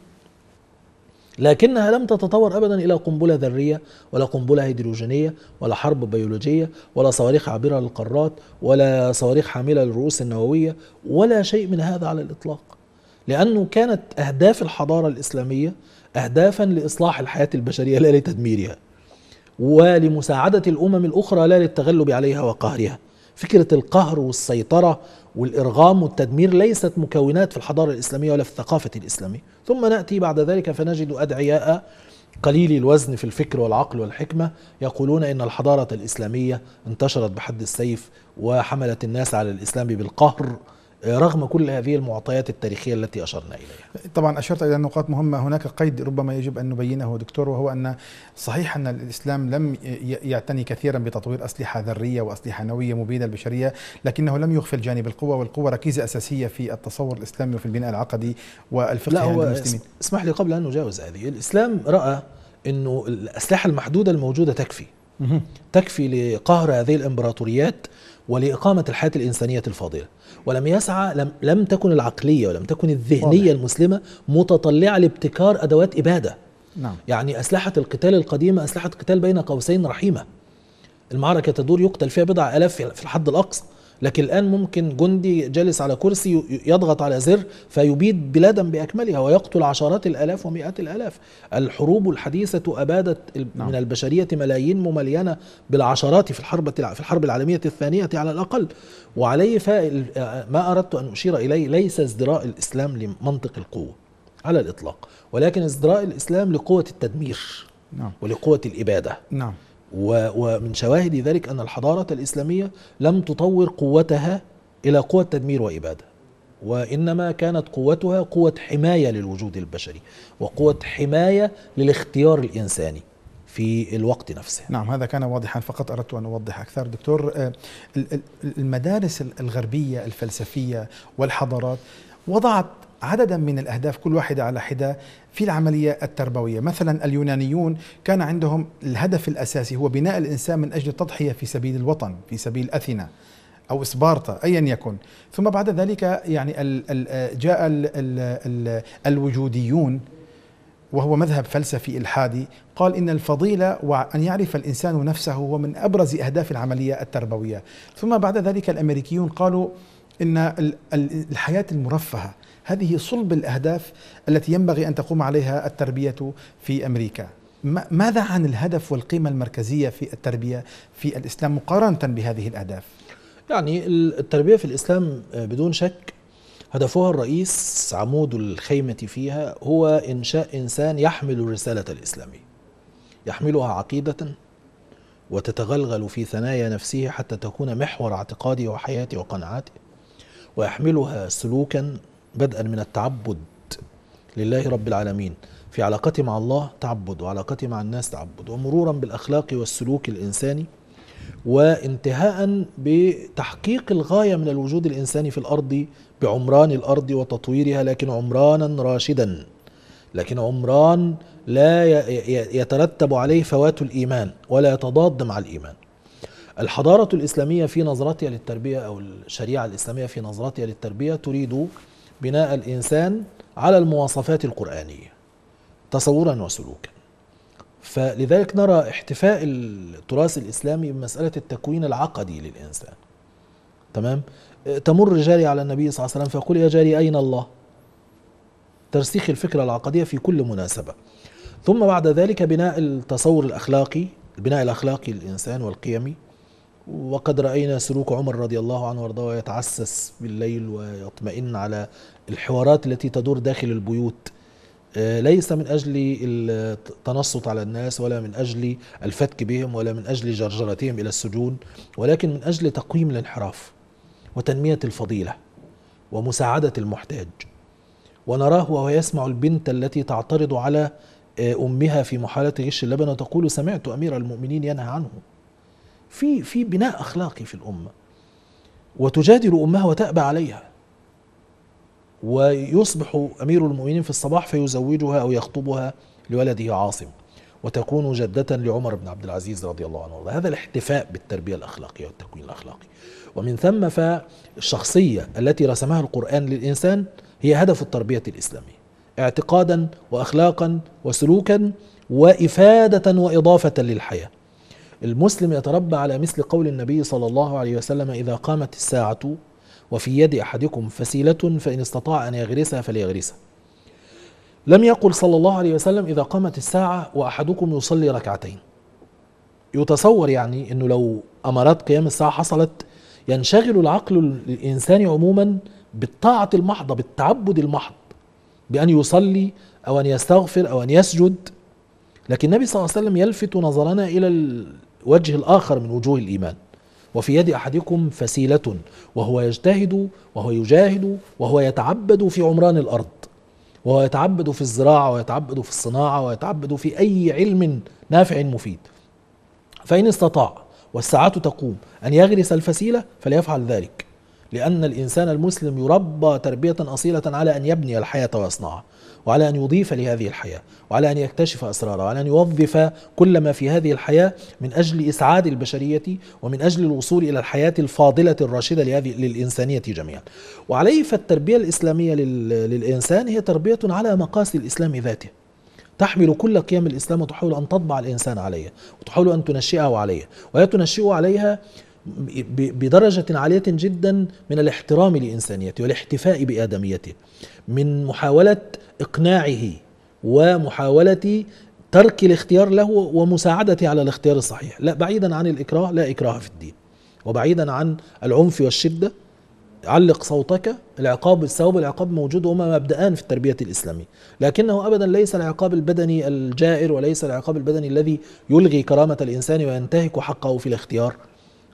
لكنها لم تتطور ابدا الى قنبله ذريه ولا قنبله هيدروجينيه ولا حرب بيولوجيه ولا صواريخ عابره للقارات ولا صواريخ حامله للرؤوس النوويه ولا شيء من هذا على الاطلاق لانه كانت اهداف الحضاره الاسلاميه أهدافا لإصلاح الحياة البشرية لا لتدميرها ولمساعدة الأمم الأخرى لا للتغلب عليها وقهرها فكرة القهر والسيطرة والإرغام والتدمير ليست مكونات في الحضارة الإسلامية ولا في الثقافة الإسلامية ثم نأتي بعد ذلك فنجد أدعياء قليل الوزن في الفكر والعقل والحكمة يقولون إن الحضارة الإسلامية انتشرت بحد السيف وحملت الناس على الإسلام بالقهر رغم كل هذه المعطيات التاريخية التي أشرنا إليها طبعا أشرت إلى نقاط مهمة هناك قيد ربما يجب أن نبينه دكتور وهو أن صحيح أن الإسلام لم يعتني كثيرا بتطوير أسلحة ذرية وأسلحة نووية مبيدة للبشرية لكنه لم يغفل جانب القوة والقوة ركيزة أساسية في التصور الإسلامي وفي البناء العقدي والفقهي عند المسلمين اسمح لي قبل أن نجاوز هذه الإسلام رأى أنه الأسلحة المحدودة الموجودة تكفي تكفي لقهر هذه الامبراطوريات ولإقامة الحياة الإنسانية الفاضلة ولم يسعى لم, لم تكن العقلية ولم تكن الذهنية واضح. المسلمة متطلعة لابتكار أدوات إبادة نعم. يعني أسلحة القتال القديمة أسلحة قتال بين قوسين رحيمة المعركة تدور يقتل فيها بضع آلاف في الحد الأقصى لكن الآن ممكن جندي جالس على كرسي يضغط على زر فيبيد بلادا بأكملها ويقتل عشرات الآلاف ومئات الآلاف الحروب الحديثة أبادت نعم. من البشرية ملايين مملينة بالعشرات في الحرب في الحرب العالمية الثانية على الأقل وعليه ما أردت أن أشير إليه ليس ازدراء الإسلام لمنطق القوة على الإطلاق ولكن ازدراء الإسلام لقوة التدمير نعم. ولقوة الإبادة نعم ومن شواهد ذلك أن الحضارة الإسلامية لم تطور قوتها إلى قوة تدمير وإبادة وإنما كانت قوتها قوة حماية للوجود البشري وقوة حماية للاختيار الإنساني في الوقت نفسه نعم هذا كان واضحا فقط أردت أن أوضح أكثر دكتور آه، المدارس الغربية الفلسفية والحضارات وضعت عددا من الأهداف كل واحدة على حدة في العملية التربوية مثلا اليونانيون كان عندهم الهدف الأساسي هو بناء الإنسان من أجل التضحية في سبيل الوطن في سبيل أثينا أو اسبارتا أيا يكن ثم بعد ذلك يعني آه، جاء الوجوديون وهو مذهب فلسفي الحادي قال ان الفضيله وان يعرف الانسان نفسه هو من ابرز اهداف العمليه التربويه ثم بعد ذلك الامريكيون قالوا ان الحياه المرفهه هذه صلب الأهداف التي ينبغي أن تقوم عليها التربية في أمريكا ماذا عن الهدف والقيمة المركزية في التربية في الإسلام مقارنة بهذه الأهداف؟ يعني التربية في الإسلام آه، بدون شك هدفها الرئيس عمود الخيمة فيها هو إنشاء إنسان يحمل الرسالة الإسلامية يحملها عقيدة وتتغلغل في ثنايا نفسه حتى تكون محور اعتقاده وحياته وقناعاته ويحملها سلوكا بدءا من التعبد لله رب العالمين في علاقتي مع الله تعبد وعلاقتي مع الناس تعبد ومرورا بالأخلاق والسلوك الإنساني وانتهاء بتحقيق الغاية من الوجود الإنساني في الأرض بعمران الأرض وتطويرها لكن عمرانا راشدا لكن عمران لا يترتب عليه فوات الإيمان ولا يتضاد مع الإيمان الحضارة الإسلامية في نظرتها للتربية أو الشريعة الإسلامية في نظرتها للتربية تريد بناء الإنسان على المواصفات القرآنية تصورا وسلوكا فلذلك نرى احتفاء التراث الإسلامي بمسألة التكوين العقدي للإنسان تمام تمر جاري على النبي صلى الله عليه وسلم فيقول يا جاري أين الله ترسيخ الفكرة العقدية في كل مناسبة ثم بعد ذلك بناء التصور الأخلاقي البناء الأخلاقي للإنسان والقيمي وقد رأينا سلوك عمر رضي الله عنه وارضاه يتعسس بالليل ويطمئن على الحوارات التي تدور داخل البيوت آه، ليس من أجل التنصت على الناس ولا من أجل الفتك بهم ولا من أجل جرجرتهم إلى السجون ولكن من أجل تقويم الانحراف وتنمية الفضيلة ومساعدة المحتاج ونراه وهو يسمع البنت التي تعترض على آه، أمها في محالة غش اللبن وتقول سمعت أمير المؤمنين ينهى عنه في في بناء اخلاقي في الامه وتجادل امها وتأبى عليها ويصبح امير المؤمنين في الصباح فيزوجها او يخطبها لولده عاصم وتكون جدة لعمر بن عبد العزيز رضي الله عنه هذا الاحتفاء بالتربية الأخلاقية والتكوين الأخلاقي ومن ثم فالشخصية التي رسمها القرآن للإنسان هي هدف التربية الإسلامية اعتقادا وأخلاقا وسلوكا وإفادة وإضافة للحياة المسلم يتربى على مثل قول النبي صلى الله عليه وسلم إذا قامت الساعة وفي يد أحدكم فسيلة فإن استطاع أن يغرسها فليغرسها لم يقل صلى الله عليه وسلم إذا قامت الساعة وأحدكم يصلي ركعتين يتصور يعني أنه لو أمرات قيام الساعة حصلت ينشغل العقل الإنساني عموما بالطاعة المحضة بالتعبد المحض بأن يصلي أو أن يستغفر أو أن يسجد لكن النبي صلى الله عليه وسلم يلفت نظرنا إلى الوجه الآخر من وجوه الإيمان وفي يد أحدكم فسيلة وهو يجتهد وهو يجاهد وهو يتعبد في عمران الأرض وهو يتعبد في الزراعة ويتعبد في الصناعة ويتعبد في أي علم نافع مفيد فإن استطاع والساعة تقوم أن يغرس الفسيلة فليفعل ذلك لأن الإنسان المسلم يربى تربية أصيلة على أن يبني الحياة ويصنعها وعلى أن يضيف لهذه الحياة وعلى أن يكتشف أسرارها وعلى أن يوظف كل ما في هذه الحياة من أجل إسعاد البشرية ومن أجل الوصول إلى الحياة الفاضلة الراشدة لهذه للإنسانية جميعا وعليه فالتربية الإسلامية للإنسان هي تربية على مقاس الإسلام ذاته تحمل كل قيم الإسلام وتحاول أن تطبع الإنسان عليها وتحاول أن تنشئه عليها وهي تنشئه عليها بدرجة عالية جدا من الاحترام لإنسانيته والاحتفاء بآدميته من محاولة إقناعه ومحاولة ترك الاختيار له ومساعدته على الاختيار الصحيح لا بعيدا عن الإكراه لا إكراه في الدين وبعيدا عن العنف والشدة علق صوتك العقاب الثواب العقاب موجود وهما مبدئان في التربية الإسلامية لكنه أبدا ليس العقاب البدني الجائر وليس العقاب البدني الذي يلغي كرامة الإنسان وينتهك حقه في الاختيار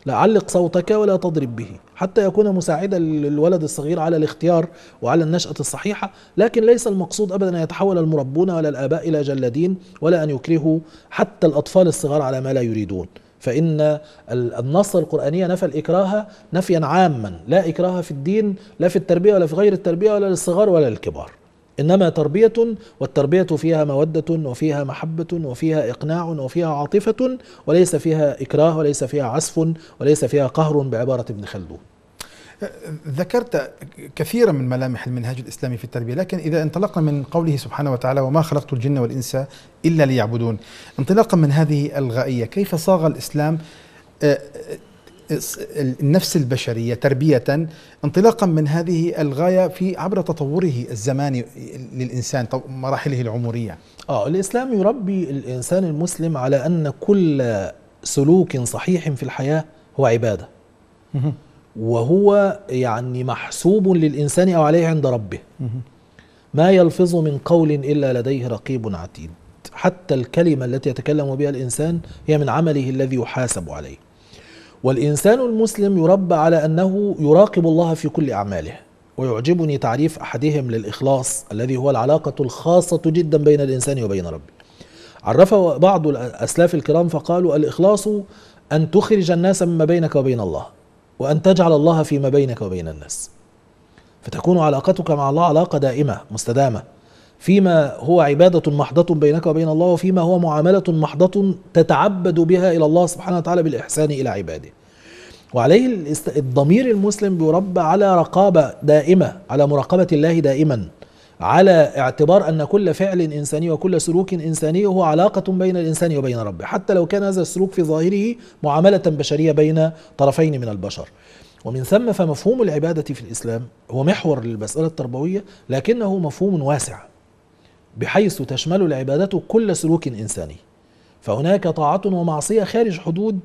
لا علق صوتك ولا تضرب به حتى يكون مساعدا للولد الصغير على الاختيار وعلى النشأة الصحيحة لكن ليس المقصود أبدا أن يتحول المربون ولا الآباء إلى جلادين ولا أن يكرهوا حتى الأطفال الصغار على ما لا يريدون فإن النص القرآنية نفى الإكراه نفيا عاما لا إكراه في الدين لا في التربية ولا في غير التربية ولا للصغار ولا للكبار انما تربيه والتربيه فيها موده وفيها محبه وفيها اقناع وفيها عاطفه وليس فيها اكراه وليس فيها عسف وليس فيها قهر بعباره ابن خلدون. ذكرت كثيرا من ملامح المنهاج الاسلامي في التربيه، لكن اذا انطلقنا من قوله سبحانه وتعالى وما خلقت الجن والانس الا ليعبدون، انطلاقا من هذه الغائيه، كيف صاغ الاسلام آه، النفس البشريه تربيه انطلاقا من هذه الغايه في عبر تطوره الزماني للانسان مراحله العمريه. اه الاسلام يربي الانسان المسلم على ان كل سلوك صحيح في الحياه هو عباده. وهو يعني محسوب للانسان او عليه عند ربه. ما يلفظ من قول الا لديه رقيب عتيد. حتى الكلمه التي يتكلم بها الانسان هي من عمله الذي يحاسب عليه. والإنسان المسلم يربى على أنه يراقب الله في كل أعماله ويعجبني تعريف أحدهم للإخلاص الذي هو العلاقة الخاصة جدا بين الإنسان وبين ربه عرفه بعض الأسلاف الكرام فقالوا الإخلاص أن تخرج الناس مما بينك وبين الله وأن تجعل الله فيما بينك وبين الناس فتكون علاقتك مع الله علاقة دائمة مستدامة فيما هو عبادة محضة بينك وبين الله وفيما هو معاملة محضة تتعبد بها إلى الله سبحانه وتعالى بالإحسان إلى عباده وعليه الضمير المسلم بيربى على رقابة دائمة على مراقبة الله دائما على اعتبار أن كل فعل إنساني وكل سلوك إنساني هو علاقة بين الإنسان وبين ربه حتى لو كان هذا السلوك في ظاهره معاملة بشرية بين طرفين من البشر ومن ثم فمفهوم العبادة في الإسلام هو محور للمسألة التربوية لكنه مفهوم واسع بحيث تشمل العبادة كل سلوك إنساني فهناك طاعة ومعصية خارج حدود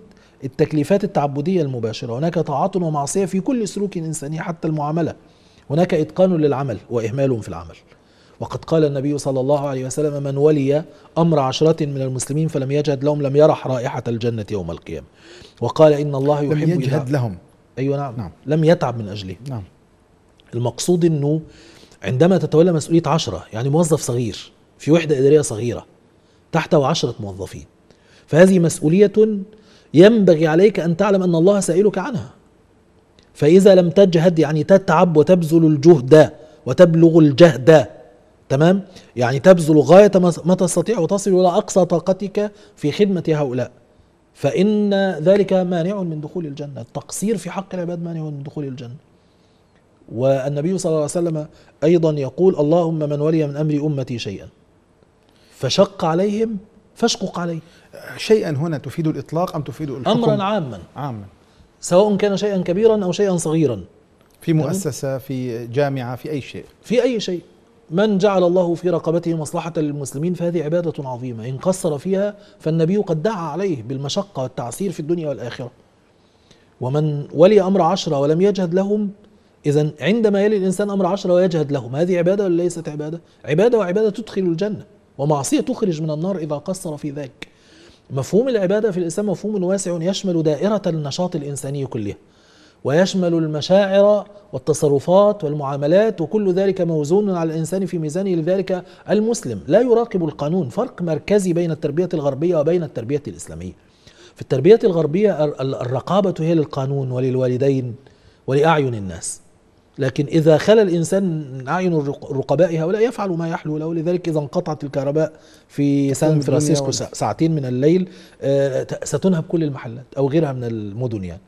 التكليفات التعبدية المباشرة هناك طاعة ومعصية في كل سلوك إنساني حتى المعاملة هناك إتقان للعمل وإهمال في العمل وقد قال النبي صلى الله عليه وسلم من ولي أمر عشرة من المسلمين فلم يجهد لهم لم يرح رائحة الجنة يوم القيامة وقال إن الله يحب لم يجهد لهم أيوة نعم, نعم. لم يتعب من أجله نعم. المقصود أنه عندما تتولى مسؤولية عشرة يعني موظف صغير في وحدة إدارية صغيرة تحته عشرة موظفين فهذه مسؤولية ينبغي عليك أن تعلم أن الله سائلك عنها فإذا لم تجهد يعني تتعب وتبذل الجهد وتبلغ الجهد تمام يعني تبذل غاية ما تستطيع وتصل إلى أقصى طاقتك في خدمة هؤلاء فإن ذلك مانع من دخول الجنة التقصير في حق العباد مانع من دخول الجنة والنبي صلى الله عليه وسلم أيضا يقول اللهم من ولي من أمر أمتي شيئا فشق عليهم فاشقق عليه شيئا هنا تفيد الإطلاق أم تفيد الحكم أمرا عاما عاما سواء كان شيئا كبيرا أو شيئا صغيرا في مؤسسة في جامعة في أي شيء في أي شيء من جعل الله في رقبته مصلحة للمسلمين فهذه عبادة عظيمة إن قصر فيها فالنبي قد دعا عليه بالمشقة والتعسير في الدنيا والآخرة ومن ولي أمر عشرة ولم يجهد لهم إذا عندما يلي الإنسان أمر عشرة ويجهد لهم هذه عبادة ولا ليست عبادة؟ عبادة وعبادة تدخل الجنة ومعصية تخرج من النار إذا قصر في ذلك مفهوم العبادة في الإسلام مفهوم واسع يشمل دائرة النشاط الإنساني كلها ويشمل المشاعر والتصرفات والمعاملات وكل ذلك موزون على الإنسان في ميزانه لذلك المسلم لا يراقب القانون فرق مركزي بين التربية الغربية وبين التربية الإسلامية في التربية الغربية الرقابة هي للقانون وللوالدين ولأعين الناس لكن إذا خلى الإنسان من أعين الرقباء هؤلاء يفعل ما يحلو له لذلك إذا انقطعت الكهرباء في سان فرانسيسكو ساعتين من الليل آه، ستنهب كل المحلات أو غيرها من المدن يعني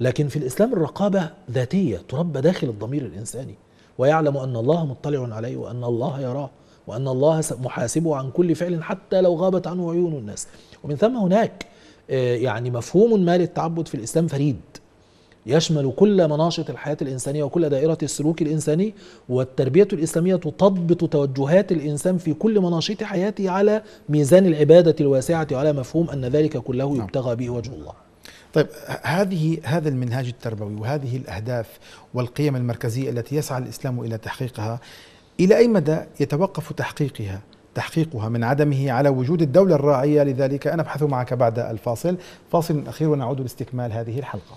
لكن في الإسلام الرقابة ذاتية تربى داخل الضمير الإنساني ويعلم أن الله مطلع عليه وأن الله يراه وأن الله محاسبه عن كل فعل حتى لو غابت عنه عيون الناس ومن ثم هناك آه، يعني مفهوم ما للتعبد في الإسلام فريد يشمل كل مناشط الحياة الإنسانية وكل دائرة السلوك الإنساني والتربية الإسلامية تطبط توجهات الإنسان في كل مناشط حياته على ميزان العبادة الواسعة وعلى مفهوم أن ذلك كله نعم. يبتغى به وجه الله طيب هذه هذا المنهاج التربوي وهذه الأهداف والقيم المركزية التي يسعى الإسلام إلى تحقيقها إلى أي مدى يتوقف تحقيقها تحقيقها من عدمه على وجود الدولة الراعية لذلك أنا أبحث معك بعد الفاصل فاصل أخير ونعود لاستكمال هذه الحلقة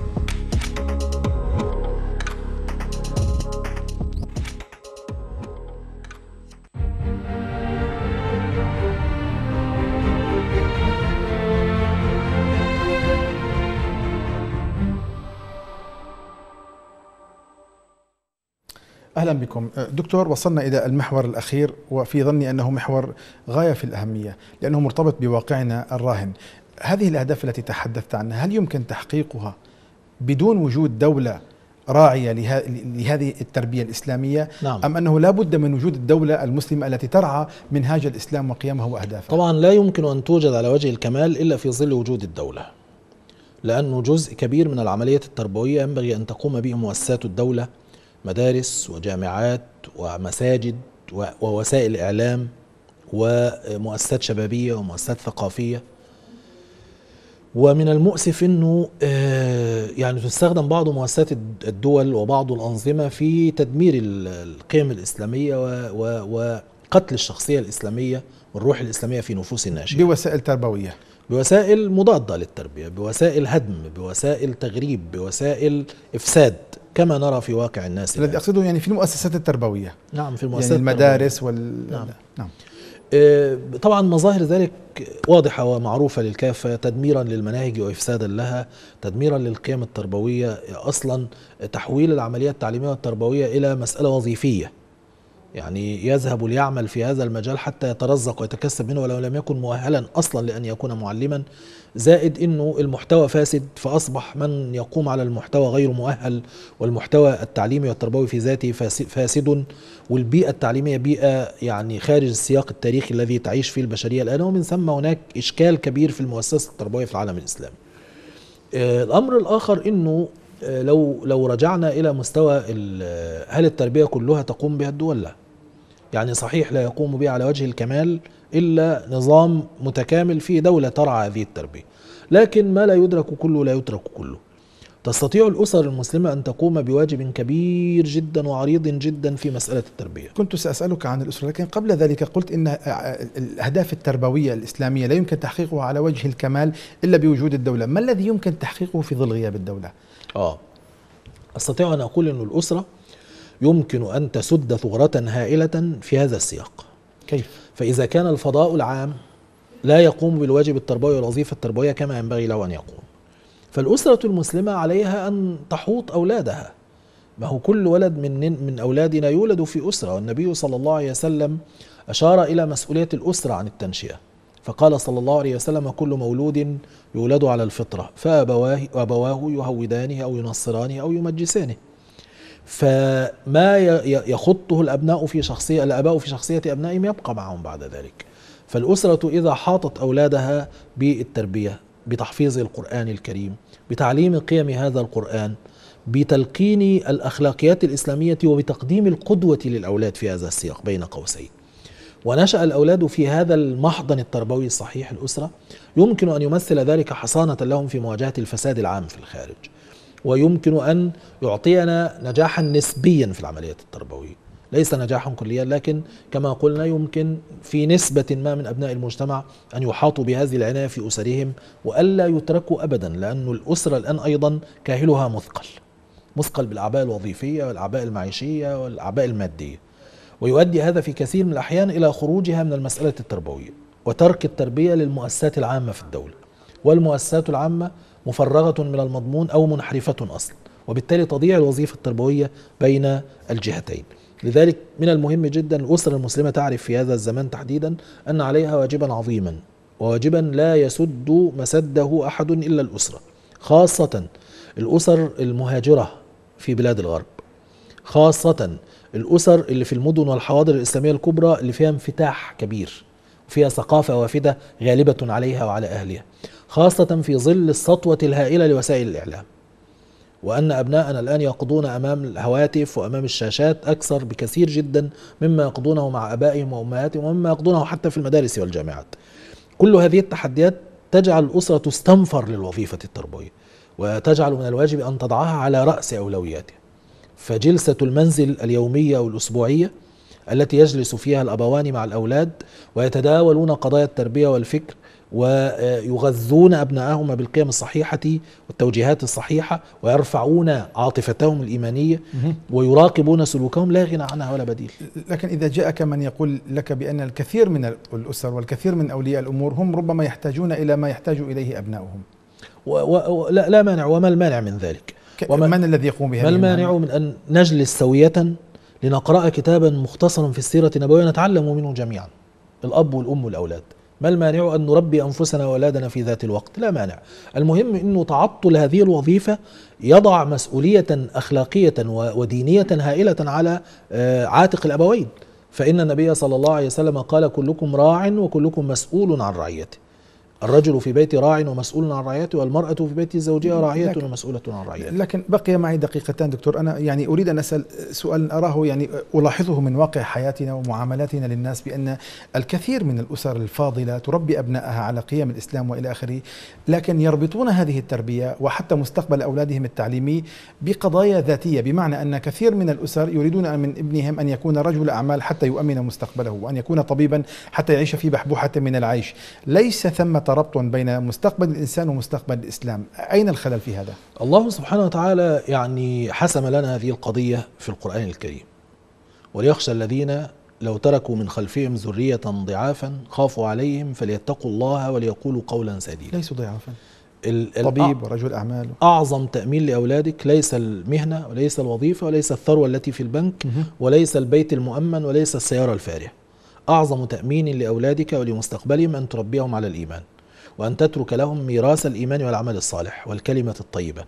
أهلا بكم أه، دكتور وصلنا إلى المحور الأخير وفي ظني أنه محور غاية في الأهمية لأنه مرتبط بواقعنا الراهن هذه الأهداف التي تحدثت عنها هل يمكن تحقيقها بدون وجود دولة راعية لهذه التربية الإسلامية نعم. أم أنه لا بد من وجود الدولة المسلمة التي ترعى منهاج الإسلام وقيمه وأهدافه طبعا لا يمكن أن توجد على وجه الكمال إلا في ظل وجود الدولة لأنه جزء كبير من العملية التربوية ينبغي أن تقوم به مؤسسات الدولة مدارس وجامعات ومساجد ووسائل إعلام ومؤسسات شبابية ومؤسسات ثقافية ومن المؤسف انه آه، يعني تستخدم بعض مؤسسات الدول وبعض الانظمه في تدمير القيم الاسلاميه وقتل الشخصيه الاسلاميه والروح الاسلاميه في نفوس الناشئين. بوسائل تربويه. بوسائل مضاده للتربيه، بوسائل هدم، بوسائل تغريب، بوسائل افساد. كما نرى في واقع الناس الذي اقصده يعني في المؤسسات التربويه نعم في يعني المؤسسات يعني المدارس وال نعم, نعم. آه، طبعا مظاهر ذلك واضحة ومعروفة للكافة تدميرا للمناهج وإفسادا لها تدميرا للقيم التربوية أصلا تحويل العملية التعليمية والتربوية إلى مسألة وظيفية يعني يذهب ليعمل في هذا المجال حتى يترزق ويتكسب منه ولو لم يكن مؤهلا اصلا لان يكون معلما زائد انه المحتوى فاسد فاصبح من يقوم على المحتوى غير مؤهل والمحتوى التعليمي والتربوي في ذاته فاسد والبيئه التعليميه بيئه يعني خارج السياق التاريخي الذي تعيش فيه البشريه الان ومن ثم هناك اشكال كبير في المؤسسه التربويه في العالم الاسلامي. آه، الامر الاخر انه آه، لو لو رجعنا الى مستوى آه، هل التربيه كلها تقوم بها الدول؟ لا. يعني صحيح لا يقوم به على وجه الكمال إلا نظام متكامل فيه دولة ترعى هذه التربية لكن ما لا يدرك كله لا يترك كله تستطيع الأسر المسلمة أن تقوم بواجب كبير جدا وعريض جدا في مسألة التربية كنت سأسألك عن الأسرة لكن قبل ذلك قلت أن الأهداف التربوية الإسلامية لا يمكن تحقيقها على وجه الكمال إلا بوجود الدولة ما الذي يمكن تحقيقه في ظل غياب الدولة؟ آه أستطيع أن أقول أن الأسرة يمكن أن تسد ثغرة هائلة في هذا السياق كيف؟ فإذا كان الفضاء العام لا يقوم بالواجب التربوي والوظيفة التربوية كما ينبغي له أن يقوم فالأسرة المسلمة عليها أن تحوط أولادها ما هو كل ولد من, من أولادنا يولد في أسرة والنبي صلى الله عليه وسلم أشار إلى مسؤولية الأسرة عن التنشئة فقال صلى الله عليه وسلم كل مولود يولد على الفطرة فأبواه يهودانه أو ينصرانه أو يمجسانه فما يخطه الأبناء في شخصية الآباء في شخصية أبنائهم يبقى معهم بعد ذلك فالأسرة إذا حاطت أولادها بالتربية بتحفيظ القرآن الكريم بتعليم قيم هذا القرآن بتلقين الأخلاقيات الإسلامية وبتقديم القدوة للأولاد في هذا السياق بين قوسين ونشأ الأولاد في هذا المحضن التربوي الصحيح الأسرة يمكن أن يمثل ذلك حصانة لهم في مواجهة الفساد العام في الخارج ويمكن أن يعطينا نجاحا نسبيا في العمليات التربوية ليس نجاحا كليا لكن كما قلنا يمكن في نسبة ما من أبناء المجتمع أن يحاطوا بهذه العناية في أسرهم وألا يتركوا أبدا لأن الأسرة الآن أيضا كاهلها مثقل مثقل بالأعباء الوظيفية والأعباء المعيشية والأعباء المادية ويؤدي هذا في كثير من الأحيان إلى خروجها من المسألة التربوية وترك التربية للمؤسسات العامة في الدولة والمؤسسات العامة مفرغة من المضمون أو منحرفة أصلا وبالتالي تضيع الوظيفة التربوية بين الجهتين لذلك من المهم جدا الأسرة المسلمة تعرف في هذا الزمان تحديدا أن عليها واجبا عظيما وواجبا لا يسد مسده أحد إلا الأسرة خاصة الأسر المهاجرة في بلاد الغرب خاصة الأسر اللي في المدن والحواضر الإسلامية الكبرى اللي فيها انفتاح كبير وفيها ثقافة وافدة غالبة عليها وعلى أهلها خاصة في ظل السطوة الهائلة لوسائل الإعلام وأن أبناءنا الآن يقضون أمام الهواتف وأمام الشاشات أكثر بكثير جدا مما يقضونه مع أبائهم وأمهاتهم ومما يقضونه حتى في المدارس والجامعات كل هذه التحديات تجعل الأسرة تستنفر للوظيفة التربوية وتجعل من الواجب أن تضعها على رأس أولوياتها فجلسة المنزل اليومية والأسبوعية التي يجلس فيها الأبوان مع الأولاد ويتداولون قضايا التربية والفكر ويغذون أبنائهم بالقيم الصحيحة والتوجيهات الصحيحة ويرفعون عاطفتهم الإيمانية ويراقبون سلوكهم لا غنى عنها ولا بديل لكن إذا جاءك من يقول لك بأن الكثير من الأسر والكثير من أولياء الأمور هم ربما يحتاجون إلى ما يحتاج إليه أبنائهم و و لا, لا مانع وما المانع من ذلك وما من الذي يقوم بهذا ما المانع من أن نجلس سوية لنقرأ كتابا مختصرا في السيرة النبوية نتعلم منه جميعا الأب والأم والأولاد ما المانع أن نربي أنفسنا وأولادنا في ذات الوقت لا مانع المهم أنه تعطل هذه الوظيفة يضع مسؤولية أخلاقية ودينية هائلة على آه، عاتق الأبوين فإن النبي صلى الله عليه وسلم قال كلكم راع وكلكم مسؤول عن رعيته الرجل في بيت راع ومسؤول عن رعيته والمرأة في بيت زوجها راعية ومسؤولة عن رعيته لكن بقي معي دقيقتان دكتور أنا يعني أريد أن أسأل سؤال أراه يعني ألاحظه من واقع حياتنا ومعاملاتنا للناس بأن الكثير من الأسر الفاضلة تربي أبنائها على قيم الإسلام وإلى آخره لكن يربطون هذه التربية وحتى مستقبل أولادهم التعليمي بقضايا ذاتية بمعنى أن كثير من الأسر يريدون من ابنهم أن يكون رجل أعمال حتى يؤمن مستقبله وأن يكون طبيبا حتى يعيش في بحبوحة من العيش ليس ثمة ترابط بين مستقبل الإنسان ومستقبل الإسلام أين الخلل في هذا؟ الله سبحانه وتعالى يعني حسم لنا هذه القضية في القرآن الكريم وليخشى الذين لو تركوا من خلفهم ذرية ضعافا خافوا عليهم فليتقوا الله وليقولوا قولا سديدا ليسوا ضعافا طبيب ورجل أعمال أعظم تأمين لأولادك ليس المهنة وليس الوظيفة وليس الثروة التي في البنك وليس البيت المؤمن وليس السيارة الفارهة أعظم تأمين لأولادك ولمستقبلهم أن تربيهم على الإيمان وأن تترك لهم ميراث الإيمان والعمل الصالح والكلمة الطيبة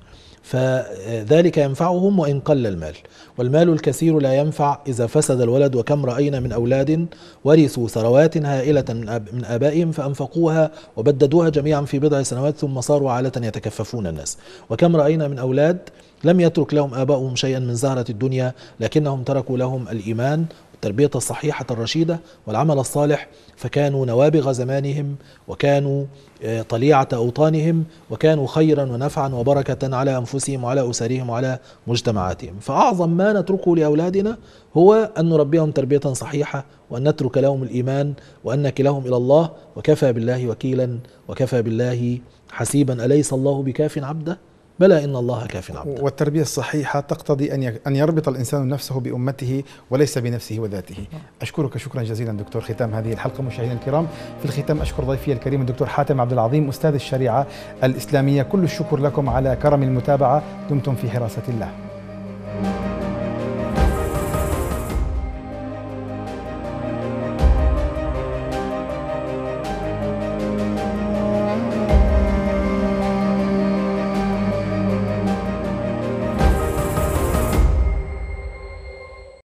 فذلك ينفعهم وإن قل المال والمال الكثير لا ينفع إذا فسد الولد وكم رأينا من أولاد ورثوا ثروات هائلة من آبائهم فأنفقوها وبددوها جميعا في بضع سنوات ثم صاروا عالة يتكففون الناس وكم رأينا من أولاد لم يترك لهم آباؤهم شيئا من زهرة الدنيا لكنهم تركوا لهم الإيمان التربية الصحيحة الرشيدة والعمل الصالح فكانوا نوابغ زمانهم وكانوا آه، طليعة أوطانهم وكانوا خيرا ونفعا وبركة على أنفسهم وعلى أسرهم وعلى مجتمعاتهم فأعظم ما نتركه لأولادنا هو أن نربيهم تربية صحيحة وأن نترك لهم الإيمان وأن نكلهم إلى الله وكفى بالله وكيلا وكفى بالله حسيبا أليس الله بكاف عبده بلى إن الله كاف عبده والتربية الصحيحة تقتضي أن أن يربط الإنسان نفسه بأمته وليس بنفسه وذاته أشكرك شكرا جزيلا دكتور ختام هذه الحلقة مشاهدينا الكرام في الختام أشكر ضيفي الكريم الدكتور حاتم عبد العظيم أستاذ الشريعة الإسلامية كل الشكر لكم على كرم المتابعة دمتم في حراسة الله